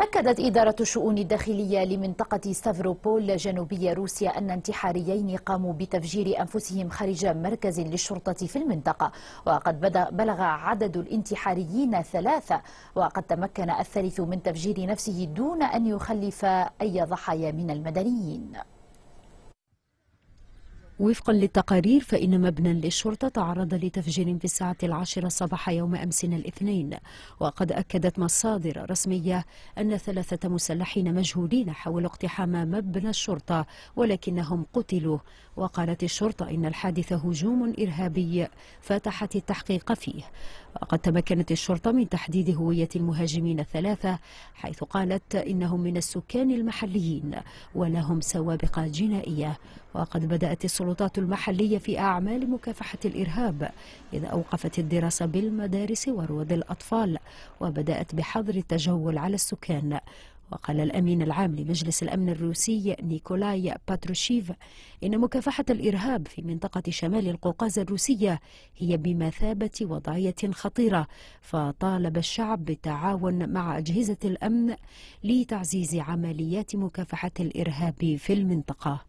أكدت إدارة الشؤون الداخلية لمنطقة سافروبول جنوبية روسيا أن انتحاريين قاموا بتفجير أنفسهم خارج مركز للشرطة في المنطقة وقد بلغ عدد الانتحاريين ثلاثة وقد تمكن الثالث من تفجير نفسه دون أن يخلف أي ضحايا من المدنيين وفقا للتقارير فإن مبنى للشرطة تعرض لتفجير في الساعة العاشرة صباح يوم أمس الاثنين وقد أكدت مصادر رسمية أن ثلاثة مسلحين مجهولين حاولوا اقتحام مبنى الشرطة ولكنهم قتلوا وقالت الشرطة إن الحادث هجوم إرهابي فتحت التحقيق فيه وقد تمكنت الشرطة من تحديد هوية المهاجمين الثلاثة حيث قالت إنهم من السكان المحليين ولهم سوابق جنائية وقد بدأت السلطة السلطات المحلية في أعمال مكافحة الإرهاب إذ أوقفت الدراسة بالمدارس ورواد الأطفال وبدأت بحظر التجول على السكان وقال الأمين العام لمجلس الأمن الروسي نيكولاي باتروشيف إن مكافحة الإرهاب في منطقة شمال القوقاز الروسية هي بمثابة وضعية خطيرة فطالب الشعب بالتعاون مع أجهزة الأمن لتعزيز عمليات مكافحة الإرهاب في المنطقة